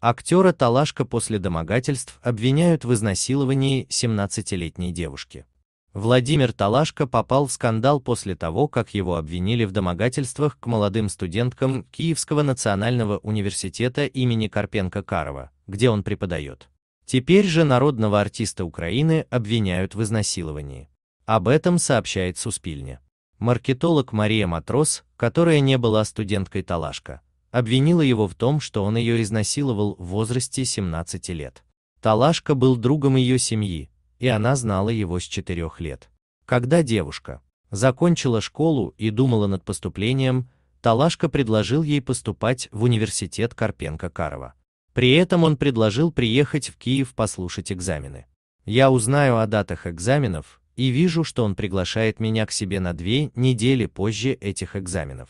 Актера Талашка после домогательств обвиняют в изнасиловании 17-летней девушки. Владимир Талашко попал в скандал после того, как его обвинили в домогательствах к молодым студенткам Киевского национального университета имени Карпенко-Карова, где он преподает. Теперь же народного артиста Украины обвиняют в изнасиловании. Об этом сообщает Суспильня. Маркетолог Мария Матрос, которая не была студенткой Талашка, обвинила его в том, что он ее изнасиловал в возрасте 17 лет. Талашка был другом ее семьи, и она знала его с 4 лет. Когда девушка закончила школу и думала над поступлением, Талашка предложил ей поступать в университет Карпенко-Карова. При этом он предложил приехать в Киев послушать экзамены. Я узнаю о датах экзаменов и вижу, что он приглашает меня к себе на две недели позже этих экзаменов.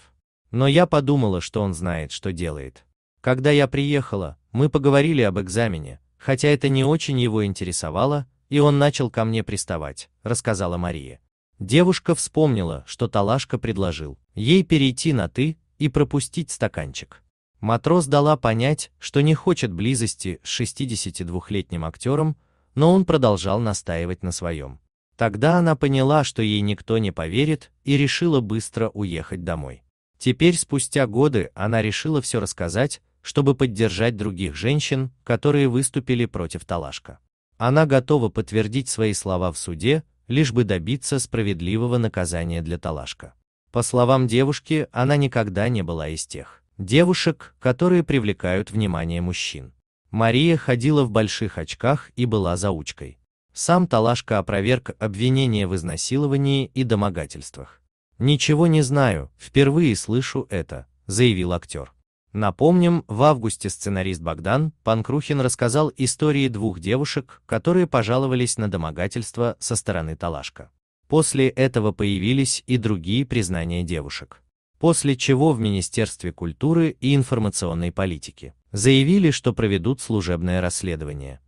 Но я подумала, что он знает, что делает. Когда я приехала, мы поговорили об экзамене, хотя это не очень его интересовало, и он начал ко мне приставать, рассказала Мария. Девушка вспомнила, что Талашка предложил ей перейти на «ты» и пропустить стаканчик. Матрос дала понять, что не хочет близости с 62-летним актером, но он продолжал настаивать на своем. Тогда она поняла, что ей никто не поверит, и решила быстро уехать домой. Теперь, спустя годы, она решила все рассказать, чтобы поддержать других женщин, которые выступили против Талашка. Она готова подтвердить свои слова в суде, лишь бы добиться справедливого наказания для Талашка. По словам девушки, она никогда не была из тех девушек, которые привлекают внимание мужчин. Мария ходила в больших очках и была заучкой. Сам Талашка опроверг обвинения в изнасиловании и домогательствах. «Ничего не знаю, впервые слышу это», — заявил актер. Напомним, в августе сценарист Богдан Панкрухин рассказал истории двух девушек, которые пожаловались на домогательство со стороны Талашка. После этого появились и другие признания девушек. После чего в Министерстве культуры и информационной политики заявили, что проведут служебное расследование.